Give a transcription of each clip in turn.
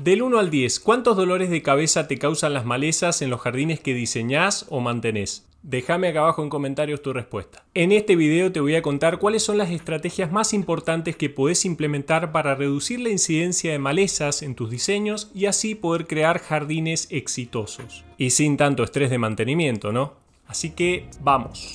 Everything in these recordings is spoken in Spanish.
Del 1 al 10, ¿cuántos dolores de cabeza te causan las malezas en los jardines que diseñás o mantenés? Déjame acá abajo en comentarios tu respuesta. En este video te voy a contar cuáles son las estrategias más importantes que podés implementar para reducir la incidencia de malezas en tus diseños y así poder crear jardines exitosos. Y sin tanto estrés de mantenimiento, ¿no? Así que vamos.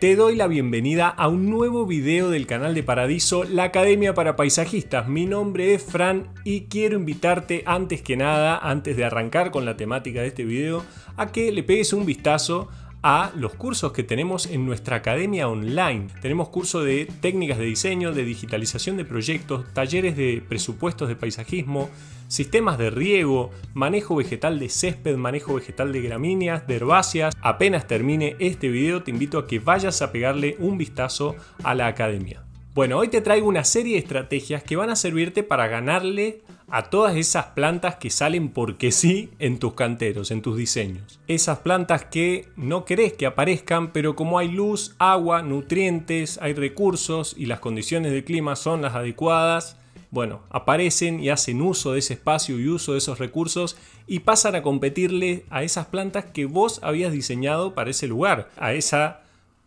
Te doy la bienvenida a un nuevo video del canal de Paradiso, la Academia para Paisajistas. Mi nombre es Fran y quiero invitarte antes que nada, antes de arrancar con la temática de este video, a que le pegues un vistazo a los cursos que tenemos en nuestra academia online. Tenemos curso de técnicas de diseño, de digitalización de proyectos, talleres de presupuestos de paisajismo, sistemas de riego, manejo vegetal de césped, manejo vegetal de gramíneas, de herbáceas. Apenas termine este video te invito a que vayas a pegarle un vistazo a la academia. Bueno, hoy te traigo una serie de estrategias que van a servirte para ganarle a todas esas plantas que salen porque sí en tus canteros, en tus diseños. Esas plantas que no querés que aparezcan, pero como hay luz, agua, nutrientes, hay recursos y las condiciones de clima son las adecuadas, bueno, aparecen y hacen uso de ese espacio y uso de esos recursos y pasan a competirle a esas plantas que vos habías diseñado para ese lugar, a esa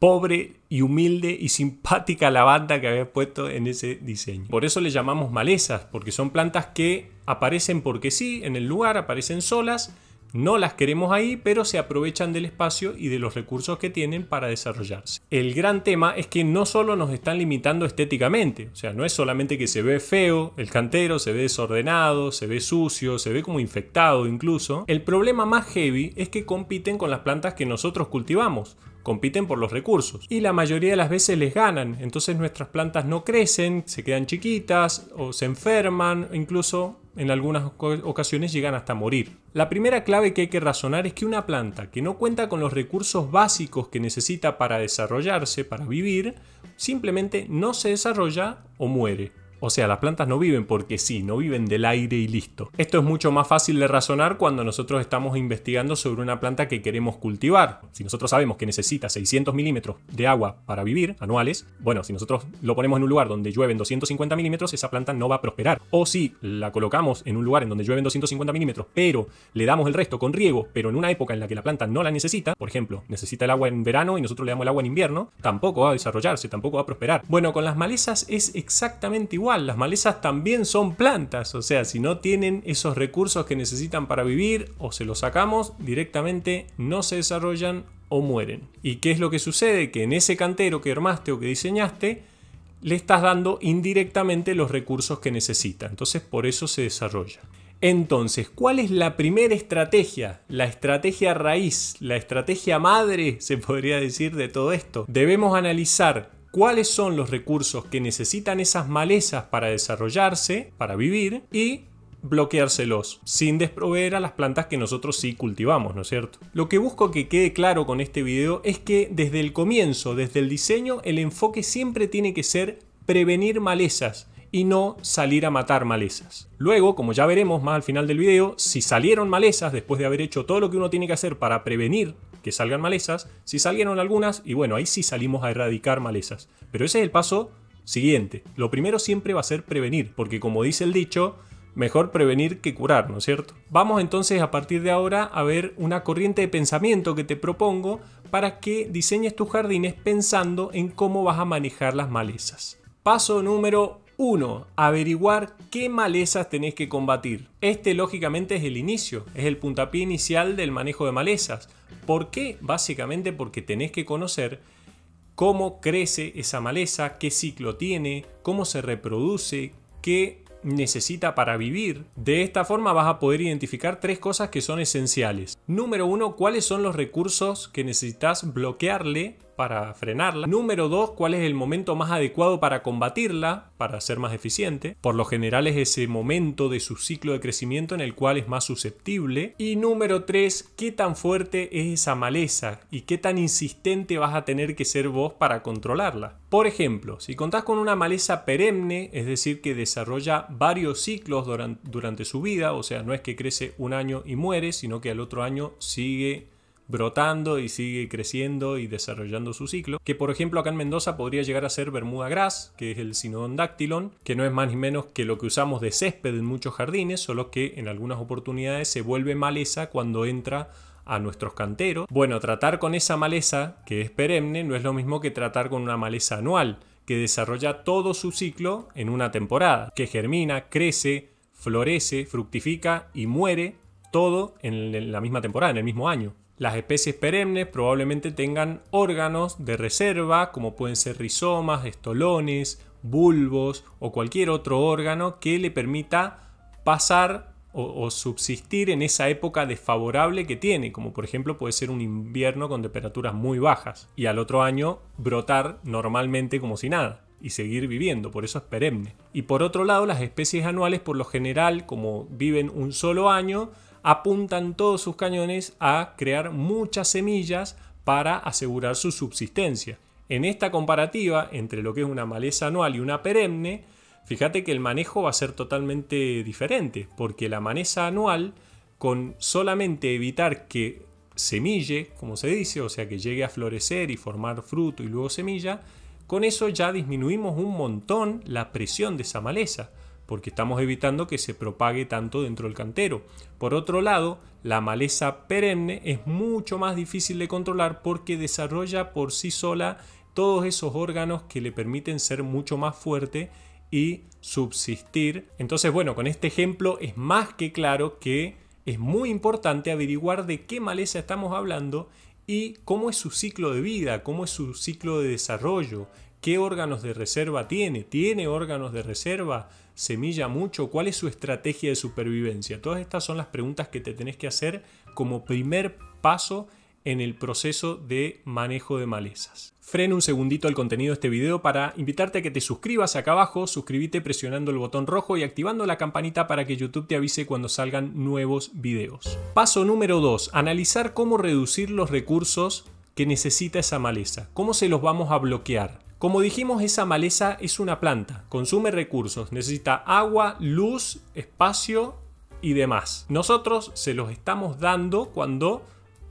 pobre y humilde y simpática la banda que había puesto en ese diseño. Por eso le llamamos malezas, porque son plantas que aparecen porque sí, en el lugar, aparecen solas, no las queremos ahí, pero se aprovechan del espacio y de los recursos que tienen para desarrollarse. El gran tema es que no solo nos están limitando estéticamente, o sea, no es solamente que se ve feo el cantero, se ve desordenado, se ve sucio, se ve como infectado incluso. El problema más heavy es que compiten con las plantas que nosotros cultivamos compiten por los recursos y la mayoría de las veces les ganan. Entonces nuestras plantas no crecen, se quedan chiquitas o se enferman, incluso en algunas ocasiones llegan hasta morir. La primera clave que hay que razonar es que una planta que no cuenta con los recursos básicos que necesita para desarrollarse, para vivir, simplemente no se desarrolla o muere. O sea, las plantas no viven porque sí, no viven del aire y listo. Esto es mucho más fácil de razonar cuando nosotros estamos investigando sobre una planta que queremos cultivar. Si nosotros sabemos que necesita 600 milímetros de agua para vivir anuales, bueno, si nosotros lo ponemos en un lugar donde llueven 250 milímetros, esa planta no va a prosperar. O si la colocamos en un lugar en donde llueven 250 milímetros, pero le damos el resto con riego, pero en una época en la que la planta no la necesita, por ejemplo, necesita el agua en verano y nosotros le damos el agua en invierno, tampoco va a desarrollarse, tampoco va a prosperar. Bueno, con las malezas es exactamente igual las malezas también son plantas, o sea, si no tienen esos recursos que necesitan para vivir o se los sacamos, directamente no se desarrollan o mueren. ¿Y qué es lo que sucede? Que en ese cantero que armaste o que diseñaste, le estás dando indirectamente los recursos que necesita, entonces por eso se desarrolla. Entonces, ¿cuál es la primera estrategia? La estrategia raíz, la estrategia madre, se podría decir, de todo esto. Debemos analizar cuáles son los recursos que necesitan esas malezas para desarrollarse, para vivir, y bloqueárselos, sin desproveer a las plantas que nosotros sí cultivamos, ¿no es cierto? Lo que busco que quede claro con este video es que desde el comienzo, desde el diseño, el enfoque siempre tiene que ser prevenir malezas y no salir a matar malezas. Luego, como ya veremos más al final del video, si salieron malezas después de haber hecho todo lo que uno tiene que hacer para prevenir que salgan malezas. Si salieron algunas, y bueno, ahí sí salimos a erradicar malezas. Pero ese es el paso siguiente. Lo primero siempre va a ser prevenir, porque como dice el dicho, mejor prevenir que curar, ¿no es cierto? Vamos entonces a partir de ahora a ver una corriente de pensamiento que te propongo para que diseñes tus jardines pensando en cómo vas a manejar las malezas. Paso número 1. Averiguar qué malezas tenés que combatir. Este lógicamente es el inicio, es el puntapié inicial del manejo de malezas. ¿Por qué? Básicamente porque tenés que conocer cómo crece esa maleza, qué ciclo tiene, cómo se reproduce, qué necesita para vivir. De esta forma vas a poder identificar tres cosas que son esenciales. Número uno, cuáles son los recursos que necesitas bloquearle para frenarla. Número 2, cuál es el momento más adecuado para combatirla, para ser más eficiente. Por lo general es ese momento de su ciclo de crecimiento en el cual es más susceptible. Y número 3, qué tan fuerte es esa maleza y qué tan insistente vas a tener que ser vos para controlarla. Por ejemplo, si contás con una maleza perenne, es decir, que desarrolla varios ciclos durante, durante su vida, o sea, no es que crece un año y muere, sino que al otro año sigue brotando y sigue creciendo y desarrollando su ciclo, que por ejemplo acá en Mendoza podría llegar a ser Bermuda grass, que es el Sinodon dactylon, que no es más ni menos que lo que usamos de césped en muchos jardines, solo que en algunas oportunidades se vuelve maleza cuando entra a nuestros canteros. Bueno, tratar con esa maleza, que es perenne, no es lo mismo que tratar con una maleza anual, que desarrolla todo su ciclo en una temporada, que germina, crece, florece, fructifica y muere todo en la misma temporada, en el mismo año. Las especies perennes probablemente tengan órganos de reserva, como pueden ser rizomas, estolones, bulbos o cualquier otro órgano que le permita pasar o, subsistir en esa época desfavorable que tiene, como por ejemplo puede ser un invierno con temperaturas muy bajas y al otro año brotar normalmente como si nada y seguir viviendo, por eso es perenne. Y por otro lado, las especies anuales por lo general, como viven un solo año, apuntan todos sus cañones a crear muchas semillas para asegurar su subsistencia. En esta comparativa entre lo que es una maleza anual y una perenne, fíjate que el manejo va a ser totalmente diferente, porque la maleza anual, con solamente evitar que semille, como se dice, o sea que llegue a florecer y formar fruto y luego semilla, con eso ya disminuimos un montón la presión de esa maleza porque estamos evitando que se propague tanto dentro del cantero. Por otro lado, la maleza perenne es mucho más difícil de controlar porque desarrolla por sí sola todos esos órganos que le permiten ser mucho más fuerte y subsistir. Entonces, bueno, con este ejemplo es más que claro que es muy importante averiguar de qué maleza estamos hablando y cómo es su ciclo de vida, cómo es su ciclo de desarrollo, qué órganos de reserva tiene, tiene órganos de reserva, semilla mucho, cuál es su estrategia de supervivencia. Todas estas son las preguntas que te tenés que hacer como primer paso en el proceso de manejo de malezas. Freno un segundito al contenido de este video para invitarte a que te suscribas acá abajo, suscríbete presionando el botón rojo y activando la campanita para que YouTube te avise cuando salgan nuevos videos. Paso número 2, analizar cómo reducir los recursos que necesita esa maleza, cómo se los vamos a bloquear. Como dijimos, esa maleza es una planta, consume recursos, necesita agua, luz, espacio y demás. Nosotros se los estamos dando cuando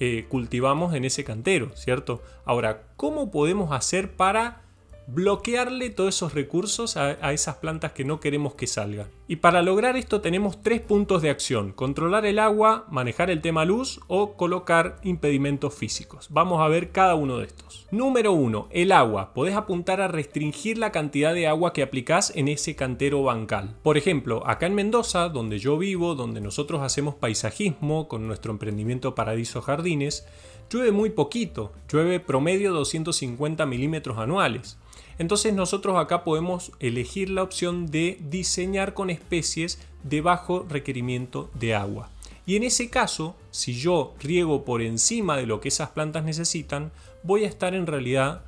eh, cultivamos en ese cantero, ¿cierto? Ahora, ¿cómo podemos hacer para bloquearle todos esos recursos a, esas plantas que no queremos que salgan. Y para lograr esto tenemos tres puntos de acción, controlar el agua, manejar el tema luz o colocar impedimentos físicos. Vamos a ver cada uno de estos. Número uno, el agua. Podés apuntar a restringir la cantidad de agua que aplicás en ese cantero bancal. Por ejemplo, acá en Mendoza, donde yo vivo, donde nosotros hacemos paisajismo con nuestro emprendimiento Paradiso Jardines, llueve muy poquito, llueve promedio 250 milímetros anuales. Entonces nosotros acá podemos elegir la opción de diseñar con especies de bajo requerimiento de agua. Y en ese caso, si yo riego por encima de lo que esas plantas necesitan, voy a estar en realidad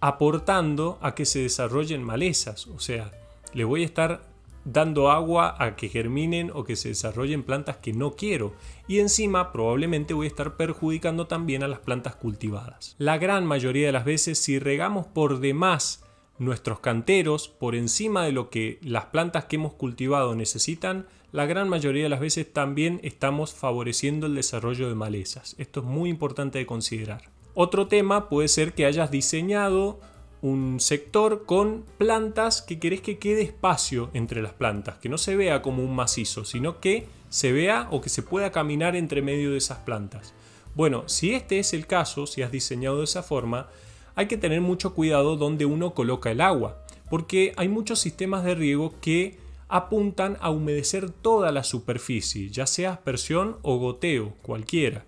aportando a que se desarrollen malezas. O sea, le voy a estar dando agua a que germinen o que se desarrollen plantas que no quiero y encima probablemente voy a estar perjudicando también a las plantas cultivadas. La gran mayoría de las veces si regamos por demás nuestros canteros, por encima de lo que las plantas que hemos cultivado necesitan, la gran mayoría de las veces también estamos favoreciendo el desarrollo de malezas. Esto es muy importante de considerar. Otro tema puede ser que hayas diseñado un sector con plantas que querés que quede espacio entre las plantas, que no se vea como un macizo, sino que se vea o que se pueda caminar entre medio de esas plantas. Bueno, si este es el caso, si has diseñado de esa forma, hay que tener mucho cuidado donde uno coloca el agua, porque hay muchos sistemas de riego que apuntan a humedecer toda la superficie, ya sea aspersión o goteo, cualquiera.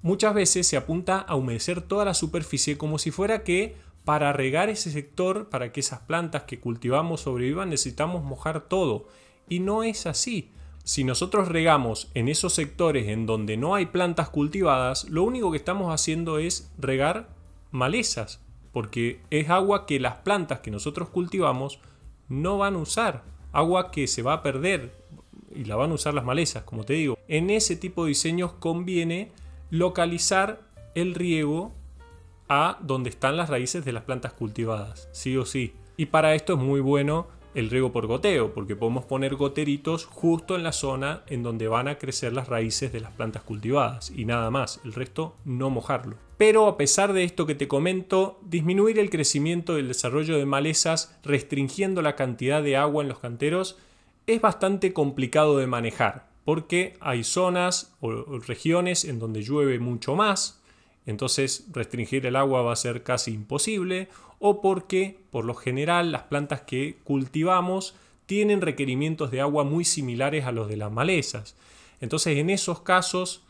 Muchas veces se apunta a humedecer toda la superficie como si fuera que para regar ese sector, para que esas plantas que cultivamos sobrevivan, necesitamos mojar todo. Y no es así. Si nosotros regamos en esos sectores en donde no hay plantas cultivadas, lo único que estamos haciendo es regar malezas, porque es agua que las plantas que nosotros cultivamos no van a usar, agua que se va a perder y la van a usar las malezas, como te digo. En ese tipo de diseños conviene localizar el riego a donde están las raíces de las plantas cultivadas, sí o sí. Y para esto es muy bueno el riego por goteo, porque podemos poner goteritos justo en la zona en donde van a crecer las raíces de las plantas cultivadas y nada más, el resto no mojarlo. Pero a pesar de esto que te comento, disminuir el crecimiento y el desarrollo de malezas restringiendo la cantidad de agua en los canteros es bastante complicado de manejar, porque hay zonas o regiones en donde llueve mucho más, entonces restringir el agua va a ser casi imposible, o porque por lo general las plantas que cultivamos tienen requerimientos de agua muy similares a los de las malezas. Entonces en esos casos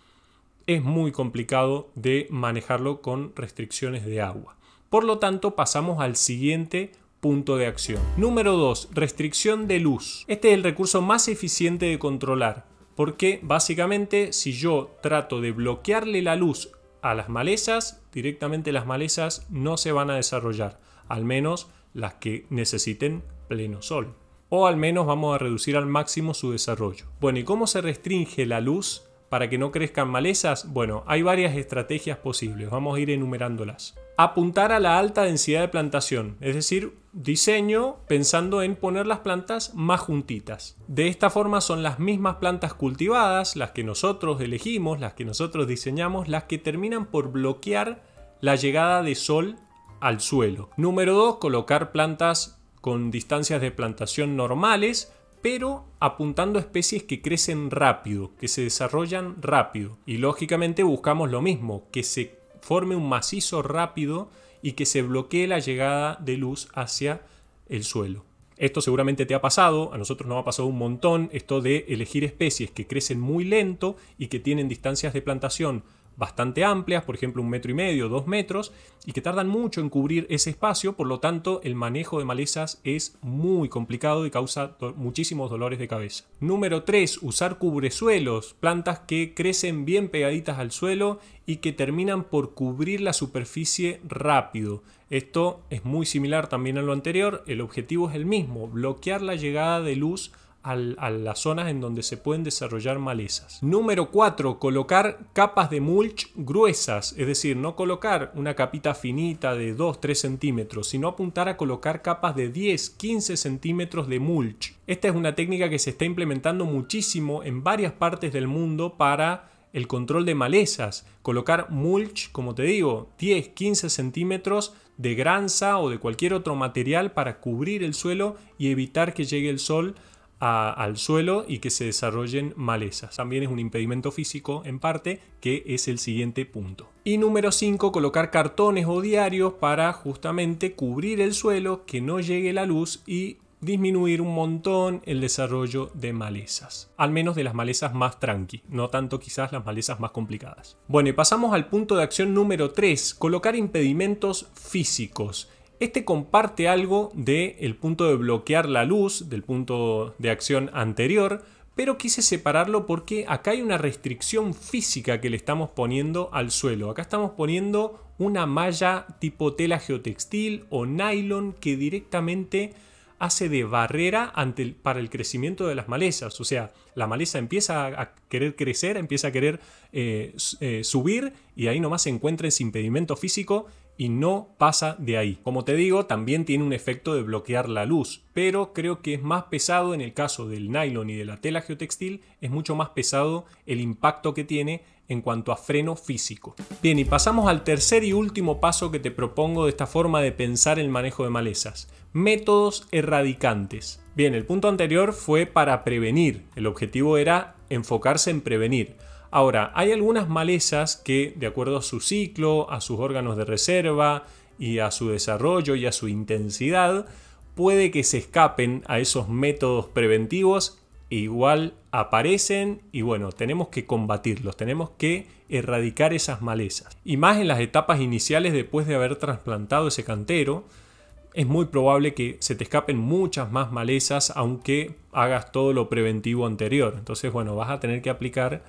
es muy complicado de manejarlo con restricciones de agua. Por lo tanto pasamos al siguiente punto de acción. Número 2. Restricción de luz. Este es el recurso más eficiente de controlar porque básicamente si yo trato de bloquearle la luz a las malezas, directamente las malezas no se van a desarrollar, al menos las que necesiten pleno sol. O al menos vamos a reducir al máximo su desarrollo. Bueno, ¿y cómo se restringe la luz para que no crezcan malezas? Bueno, hay varias estrategias posibles, vamos a ir enumerándolas. Apuntar a la alta densidad de plantación, es decir, diseño pensando en poner las plantas más juntitas. De esta forma son las mismas plantas cultivadas, las que nosotros elegimos, las que nosotros diseñamos, las que terminan por bloquear la llegada de sol al suelo. Número 2, colocar plantas con distancias de plantación normales, pero apuntando a especies que crecen rápido, que se desarrollan rápido. Y lógicamente buscamos lo mismo, que se forme un macizo rápido y que se bloquee la llegada de luz hacia el suelo. Esto seguramente te ha pasado, a nosotros nos ha pasado un montón, esto de elegir especies que crecen muy lento y que tienen distancias de plantación bastante amplias, por ejemplo un metro y medio, dos metros, y que tardan mucho en cubrir ese espacio, por lo tanto el manejo de malezas es muy complicado y causa muchísimos dolores de cabeza. Número 3, usar cubresuelos, plantas que crecen bien pegaditas al suelo y que terminan por cubrir la superficie rápido. Esto es muy similar también a lo anterior, el objetivo es el mismo, bloquear la llegada de luz a las zonas en donde se pueden desarrollar malezas. Número 4. Colocar capas de mulch gruesas, es decir, no colocar una capita finita de 2-3 centímetros, sino apuntar a colocar capas de 10-15 centímetros de mulch. Esta es una técnica que se está implementando muchísimo en varias partes del mundo para el control de malezas, colocar mulch, como te digo, 10-15 centímetros de granza o de cualquier otro material para cubrir el suelo y evitar que llegue el sol al suelo y que se desarrollen malezas. También es un impedimento físico en parte, que es el siguiente punto. Y número 5, colocar cartones o diarios para justamente cubrir el suelo, que no llegue la luz y disminuir un montón el desarrollo de malezas, al menos de las malezas más tranqui, no tanto quizás las malezas más complicadas. Bueno, y pasamos al punto de acción número 3, colocar impedimentos físicos. Este comparte algo del punto de bloquear la luz, del punto de acción anterior, pero quise separarlo porque acá hay una restricción física que le estamos poniendo al suelo. Acá estamos poniendo una malla tipo tela geotextil o nylon que directamente hace de barrera ante para el crecimiento de las malezas. O sea, la maleza empieza a querer crecer, empieza a querer eh, eh, subir y ahí nomás se encuentra ese impedimento físico y no pasa de ahí. Como te digo, también tiene un efecto de bloquear la luz, pero creo que es más pesado en el caso del nylon y de la tela geotextil, es mucho más pesado el impacto que tiene en cuanto a freno físico. Bien, y pasamos al tercer y último paso que te propongo de esta forma de pensar el manejo de malezas. Métodos erradicantes. Bien, el punto anterior fue para prevenir. El objetivo era enfocarse en prevenir. Ahora, hay algunas malezas que, de acuerdo a su ciclo, a sus órganos de reserva y a su desarrollo y a su intensidad, puede que se escapen a esos métodos preventivos, e igual aparecen y bueno, tenemos que combatirlos, tenemos que erradicar esas malezas. Y más en las etapas iniciales después de haber trasplantado ese cantero, es muy probable que se te escapen muchas más malezas aunque hagas todo lo preventivo anterior. Entonces, bueno, vas a tener que aplicar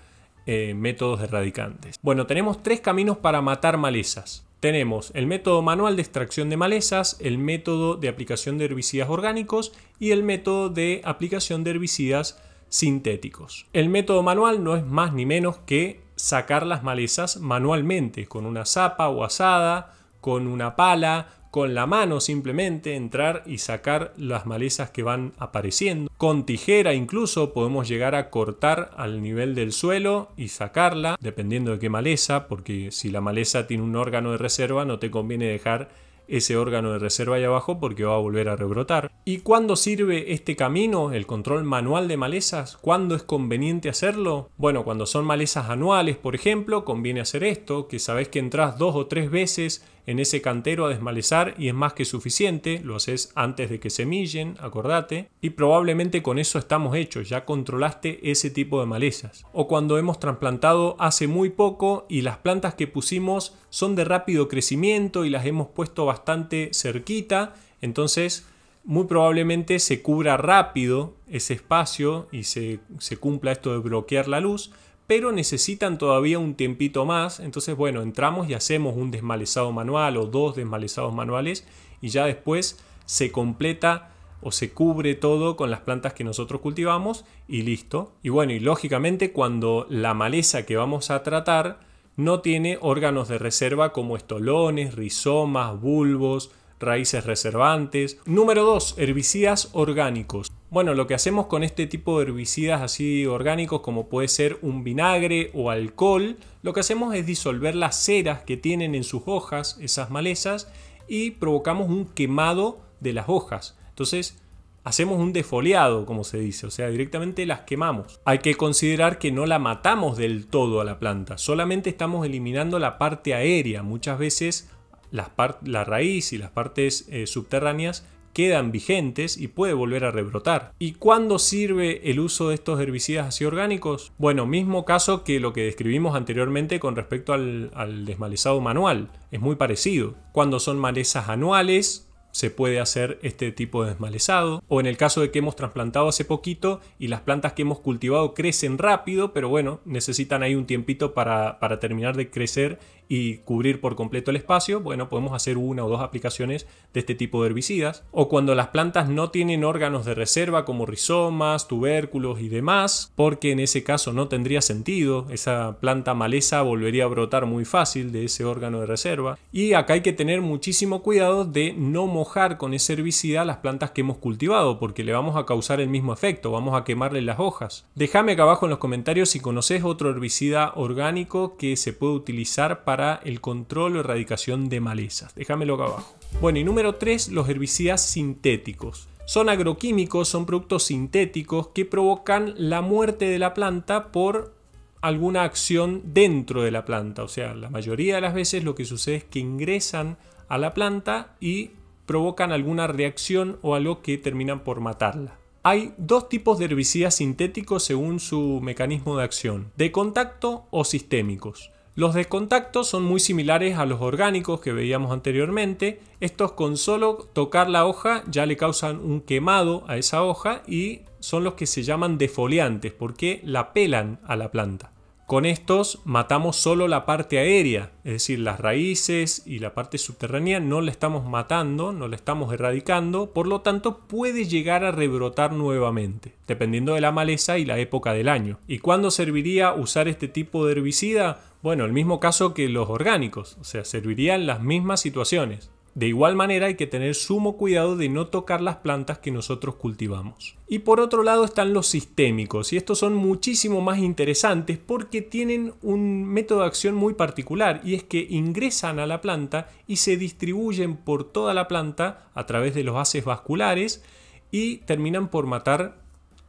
eh, métodos métodos radicantes. Bueno, tenemos tres caminos para matar malezas. Tenemos el método manual de extracción de malezas, el método de aplicación de herbicidas orgánicos y el método de aplicación de herbicidas sintéticos. El método manual no es más ni menos que sacar las malezas manualmente, con una zapa o asada, con una pala, con la mano simplemente entrar y sacar las malezas que van apareciendo. Con tijera incluso podemos llegar a cortar al nivel del suelo y sacarla, dependiendo de qué maleza, porque si la maleza tiene un órgano de reserva no te conviene dejar ese órgano de reserva ahí abajo porque va a volver a rebrotar. ¿Y cuándo sirve este camino, el control manual de malezas? ¿Cuándo es conveniente hacerlo? Bueno, cuando son malezas anuales, por ejemplo, conviene hacer esto, que sabes que entras dos o tres veces en ese cantero a desmalezar y es más que suficiente, lo haces antes de que semillen, acordate, y probablemente con eso estamos hechos, ya controlaste ese tipo de malezas. O cuando hemos trasplantado hace muy poco y las plantas que pusimos son de rápido crecimiento y las hemos puesto bastante cerquita, entonces muy probablemente se cubra rápido ese espacio y se, se cumpla esto de bloquear la luz, pero necesitan todavía un tiempito más. Entonces, bueno, entramos y hacemos un desmalezado manual o dos desmalezados manuales y ya después se completa o se cubre todo con las plantas que nosotros cultivamos y listo. Y bueno, y lógicamente cuando la maleza que vamos a tratar no tiene órganos de reserva como estolones, rizomas, bulbos, raíces reservantes. Número 2. Herbicidas orgánicos. Bueno, lo que hacemos con este tipo de herbicidas así orgánicos como puede ser un vinagre o alcohol, lo que hacemos es disolver las ceras que tienen en sus hojas, esas malezas, y provocamos un quemado de las hojas. Entonces, hacemos un defoliado, como se dice, o sea, directamente las quemamos. Hay que considerar que no la matamos del todo a la planta, solamente estamos eliminando la parte aérea. Muchas veces las la raíz y las partes eh, subterráneas quedan vigentes y puede volver a rebrotar. ¿Y cuándo sirve el uso de estos herbicidas así orgánicos? Bueno, mismo caso que lo que describimos anteriormente con respecto al, desmalezado manual, es muy parecido. Cuando son malezas anuales, se puede hacer este tipo de desmalezado. O en el caso de que hemos trasplantado hace poquito y las plantas que hemos cultivado crecen rápido, pero bueno, necesitan ahí un tiempito para, para terminar de crecer y cubrir por completo el espacio, bueno, podemos hacer una o dos aplicaciones de este tipo de herbicidas. O cuando las plantas no tienen órganos de reserva como rizomas, tubérculos y demás, porque en ese caso no tendría sentido, esa planta maleza volvería a brotar muy fácil de ese órgano de reserva. Y acá hay que tener muchísimo cuidado de no con ese herbicida las plantas que hemos cultivado, porque le vamos a causar el mismo efecto, vamos a quemarle las hojas. Déjame acá abajo en los comentarios si conoces otro herbicida orgánico que se puede utilizar para el control o erradicación de malezas. Déjamelo acá abajo. Bueno, y número 3, los herbicidas sintéticos. Son agroquímicos, son productos sintéticos que provocan la muerte de la planta por alguna acción dentro de la planta. O sea, la mayoría de las veces lo que sucede es que ingresan a la planta y provocan alguna reacción o algo que terminan por matarla. Hay dos tipos de herbicidas sintéticos según su mecanismo de acción, de contacto o sistémicos. Los de contacto son muy similares a los orgánicos que veíamos anteriormente. Estos con solo tocar la hoja ya le causan un quemado a esa hoja y son los que se llaman defoliantes porque la pelan a la planta. Con estos matamos solo la parte aérea, es decir, las raíces y la parte subterránea no la estamos matando, no la estamos erradicando, por lo tanto puede llegar a rebrotar nuevamente, dependiendo de la maleza y la época del año. ¿Y cuándo serviría usar este tipo de herbicida? Bueno, el mismo caso que los orgánicos, o sea, servirían las mismas situaciones. De igual manera hay que tener sumo cuidado de no tocar las plantas que nosotros cultivamos. Y por otro lado están los sistémicos y estos son muchísimo más interesantes porque tienen un método de acción muy particular y es que ingresan a la planta y se distribuyen por toda la planta a través de los haces vasculares y terminan por matar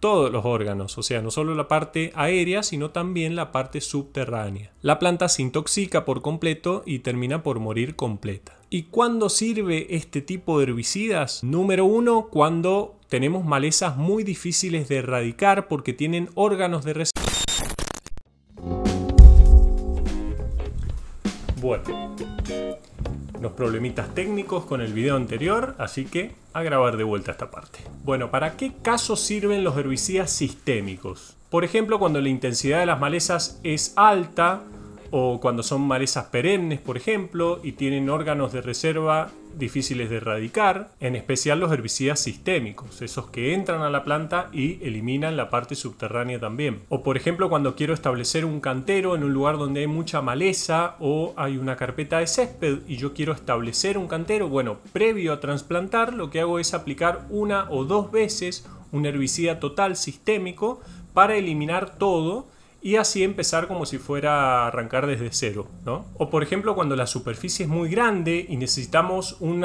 todos los órganos, o sea, no solo la parte aérea, sino también la parte subterránea. La planta se intoxica por completo y termina por morir completa. ¿Y cuándo sirve este tipo de herbicidas? Número uno, cuando tenemos malezas muy difíciles de erradicar porque tienen órganos de resistencia. Bueno, unos problemitas técnicos con el video anterior, así que a grabar de vuelta esta parte. Bueno, ¿para qué casos sirven los herbicidas sistémicos? Por ejemplo, cuando la intensidad de las malezas es alta, o cuando son malezas perennes, por ejemplo, y tienen órganos de reserva difíciles de erradicar, en especial los herbicidas sistémicos, esos que entran a la planta y eliminan la parte subterránea también. O por ejemplo cuando quiero establecer un cantero en un lugar donde hay mucha maleza o hay una carpeta de césped y yo quiero establecer un cantero, bueno, previo a trasplantar lo que hago es aplicar una o dos veces un herbicida total sistémico para eliminar todo y así empezar como si fuera a arrancar desde cero, ¿no? O por ejemplo cuando la superficie es muy grande y necesitamos un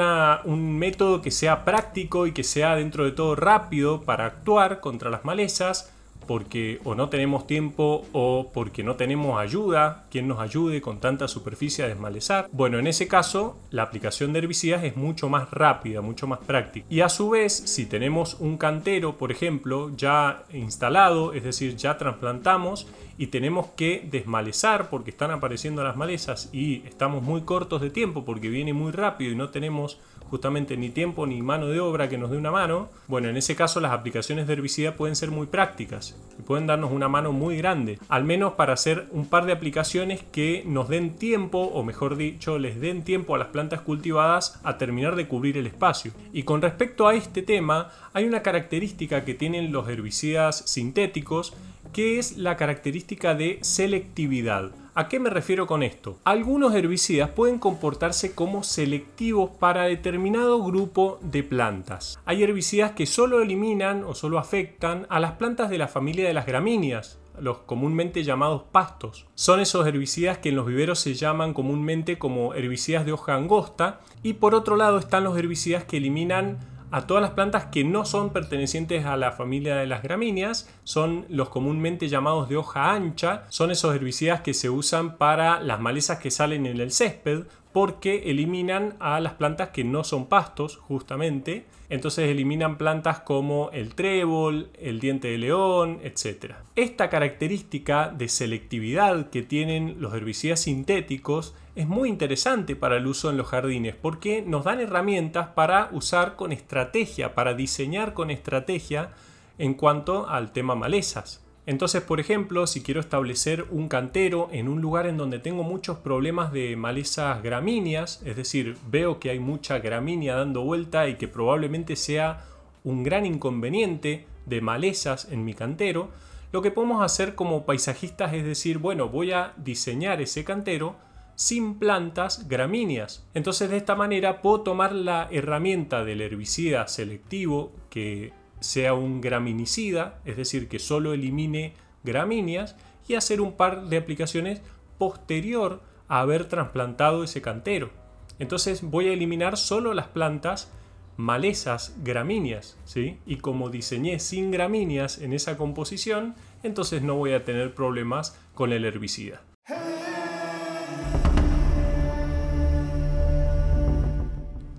método que sea práctico y que sea dentro de todo rápido para actuar contra las malezas, porque o no tenemos tiempo o porque no tenemos ayuda, quien nos ayude con tanta superficie a desmalezar. Bueno, en ese caso, la aplicación de herbicidas es mucho más rápida, mucho más práctica. Y a su vez, si tenemos un cantero, por ejemplo, ya instalado, es decir, ya trasplantamos y tenemos que desmalezar porque están apareciendo las malezas y estamos muy cortos de tiempo porque viene muy rápido y no tenemos justamente ni tiempo ni mano de obra que nos dé una mano, bueno, en ese caso las aplicaciones de herbicida pueden ser muy prácticas y pueden darnos una mano muy grande, al menos para hacer un par de aplicaciones que nos den tiempo, o mejor dicho, les den tiempo a las plantas cultivadas a terminar de cubrir el espacio. Y con respecto a este tema, hay una característica que tienen los herbicidas sintéticos ¿Qué es la característica de selectividad? ¿A qué me refiero con esto? Algunos herbicidas pueden comportarse como selectivos para determinado grupo de plantas. Hay herbicidas que solo eliminan o solo afectan a las plantas de la familia de las gramíneas, los comúnmente llamados pastos. Son esos herbicidas que en los viveros se llaman comúnmente como herbicidas de hoja angosta y por otro lado están los herbicidas que eliminan a todas las plantas que no son pertenecientes a la familia de las gramíneas, son los comúnmente llamados de hoja ancha, son esos herbicidas que se usan para las malezas que salen en el césped porque eliminan a las plantas que no son pastos, justamente. Entonces eliminan plantas como el trébol, el diente de león, etc. Esta característica de selectividad que tienen los herbicidas sintéticos es muy interesante para el uso en los jardines porque nos dan herramientas para usar con estrategia, para diseñar con estrategia en cuanto al tema malezas. Entonces, por ejemplo, si quiero establecer un cantero en un lugar en donde tengo muchos problemas de malezas gramíneas, es decir, veo que hay mucha gramínea dando vuelta y que probablemente sea un gran inconveniente de malezas en mi cantero, lo que podemos hacer como paisajistas es decir, bueno, voy a diseñar ese cantero sin plantas gramíneas. Entonces de esta manera puedo tomar la herramienta del herbicida selectivo que sea un graminicida, es decir, que solo elimine gramíneas, y hacer un par de aplicaciones posterior a haber trasplantado ese cantero. Entonces voy a eliminar solo las plantas malezas gramíneas, ¿sí? Y como diseñé sin gramíneas en esa composición, entonces no voy a tener problemas con el herbicida.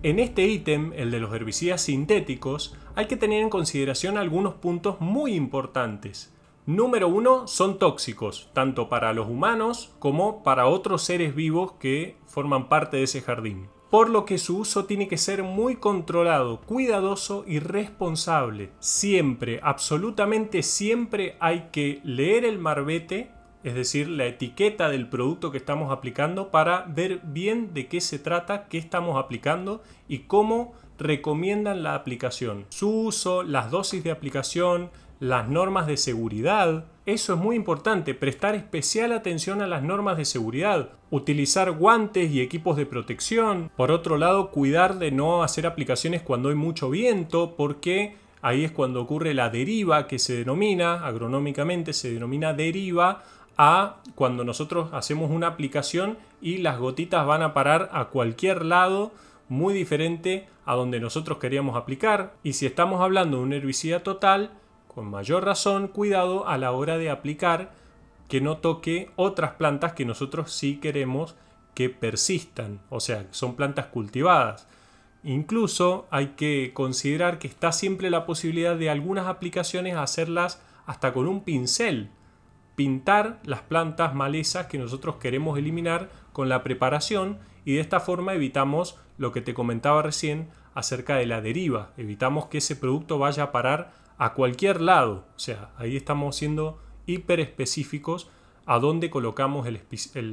En este ítem, el de los herbicidas sintéticos, hay que tener en consideración algunos puntos muy importantes. Número uno, son tóxicos, tanto para los humanos como para otros seres vivos que forman parte de ese jardín. Por lo que su uso tiene que ser muy controlado, cuidadoso y responsable. Siempre, absolutamente siempre hay que leer el marbete es decir, la etiqueta del producto que estamos aplicando para ver bien de qué se trata, qué estamos aplicando y cómo recomiendan la aplicación. Su uso, las dosis de aplicación, las normas de seguridad. Eso es muy importante, prestar especial atención a las normas de seguridad, utilizar guantes y equipos de protección. Por otro lado, cuidar de no hacer aplicaciones cuando hay mucho viento, porque ahí es cuando ocurre la deriva que se denomina, agronómicamente se denomina deriva a cuando nosotros hacemos una aplicación y las gotitas van a parar a cualquier lado muy diferente a donde nosotros queríamos aplicar. Y si estamos hablando de un herbicida total, con mayor razón, cuidado a la hora de aplicar que no toque otras plantas que nosotros sí queremos que persistan, o sea, son plantas cultivadas. Incluso hay que considerar que está siempre la posibilidad de algunas aplicaciones hacerlas hasta con un pincel pintar las plantas malezas que nosotros queremos eliminar con la preparación y de esta forma evitamos lo que te comentaba recién acerca de la deriva, evitamos que ese producto vaya a parar a cualquier lado, o sea, ahí estamos siendo hiper específicos a dónde colocamos el,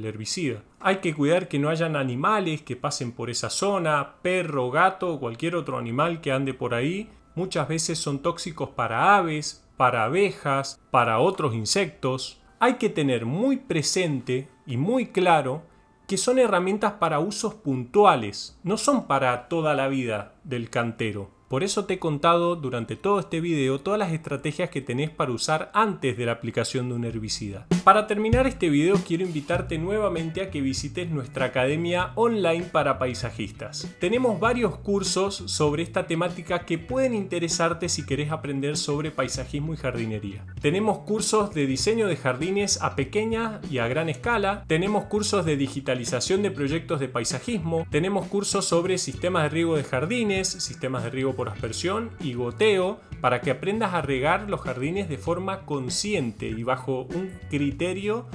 herbicida. Hay que cuidar que no hayan animales que pasen por esa zona, perro, gato o cualquier otro animal que ande por ahí. Muchas veces son tóxicos para aves, para abejas, para otros insectos, hay que tener muy presente y muy claro que son herramientas para usos puntuales, no son para toda la vida del cantero. Por eso te he contado durante todo este video todas las estrategias que tenés para usar antes de la aplicación de un herbicida. Para terminar este video quiero invitarte nuevamente a que visites nuestra academia online para paisajistas. Tenemos varios cursos sobre esta temática que pueden interesarte si querés aprender sobre paisajismo y jardinería. Tenemos cursos de diseño de jardines a pequeña y a gran escala, tenemos cursos de digitalización de proyectos de paisajismo, tenemos cursos sobre sistemas de riego de jardines, sistemas de riego por aspersión y goteo para que aprendas a regar los jardines de forma consciente y bajo un criterio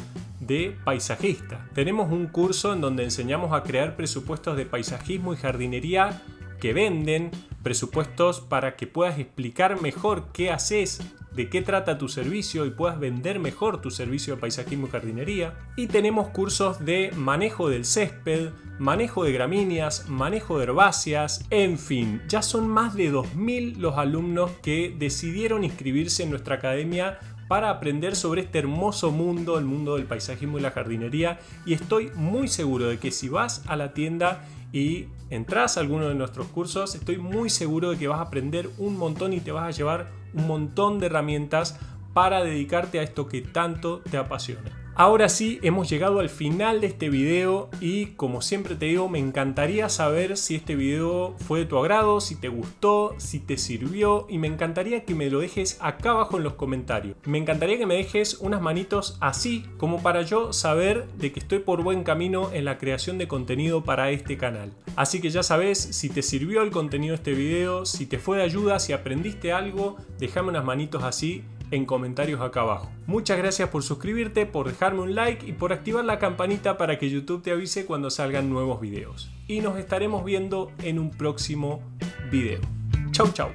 de paisajista. Tenemos un curso en donde enseñamos a crear presupuestos de paisajismo y jardinería que venden, presupuestos para que puedas explicar mejor qué haces, de qué trata tu servicio y puedas vender mejor tu servicio de paisajismo y jardinería. Y tenemos cursos de manejo del césped, manejo de gramíneas, manejo de herbáceas, en fin, ya son más de 2.000 los alumnos que decidieron inscribirse en nuestra academia para aprender sobre este hermoso mundo, el mundo del paisajismo y la jardinería. Y estoy muy seguro de que si vas a la tienda y entras a alguno de nuestros cursos, estoy muy seguro de que vas a aprender un montón y te vas a llevar un montón de herramientas para dedicarte a esto que tanto te apasiona. Ahora sí, hemos llegado al final de este video y como siempre te digo, me encantaría saber si este video fue de tu agrado, si te gustó, si te sirvió y me encantaría que me lo dejes acá abajo en los comentarios. Me encantaría que me dejes unas manitos así como para yo saber de que estoy por buen camino en la creación de contenido para este canal. Así que ya sabes, si te sirvió el contenido de este video, si te fue de ayuda, si aprendiste algo, déjame unas manitos así en comentarios acá abajo. Muchas gracias por suscribirte, por dejarme un like y por activar la campanita para que YouTube te avise cuando salgan nuevos videos. Y nos estaremos viendo en un próximo video. Chau chau.